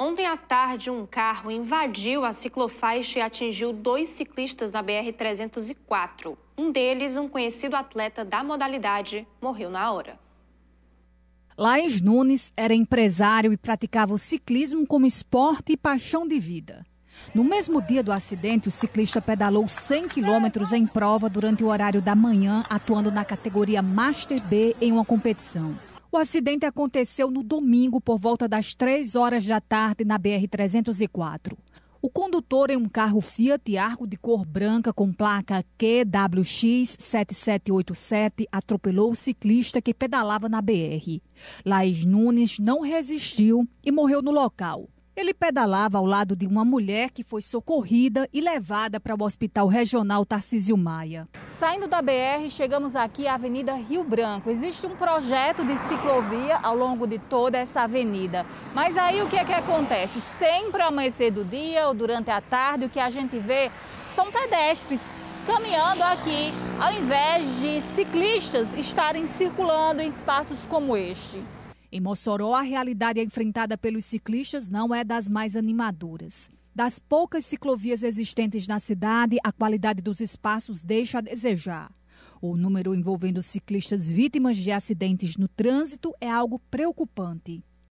Ontem à tarde, um carro invadiu a ciclofaixa e atingiu dois ciclistas na BR-304. Um deles, um conhecido atleta da modalidade, morreu na hora. Laís Nunes era empresário e praticava o ciclismo como esporte e paixão de vida. No mesmo dia do acidente, o ciclista pedalou 100 quilômetros em prova durante o horário da manhã, atuando na categoria Master B em uma competição. O acidente aconteceu no domingo por volta das 3 horas da tarde na BR-304. O condutor em um carro Fiat Argo de cor branca com placa QWX7787 atropelou o ciclista que pedalava na BR. Laís Nunes não resistiu e morreu no local. Ele pedalava ao lado de uma mulher que foi socorrida e levada para o Hospital Regional Tarcísio Maia. Saindo da BR, chegamos aqui à Avenida Rio Branco. Existe um projeto de ciclovia ao longo de toda essa avenida. Mas aí o que é que acontece? Sempre ao amanhecer do dia ou durante a tarde, o que a gente vê são pedestres caminhando aqui, ao invés de ciclistas estarem circulando em espaços como este. Em Mossoró, a realidade enfrentada pelos ciclistas não é das mais animadoras. Das poucas ciclovias existentes na cidade, a qualidade dos espaços deixa a desejar. O número envolvendo ciclistas vítimas de acidentes no trânsito é algo preocupante.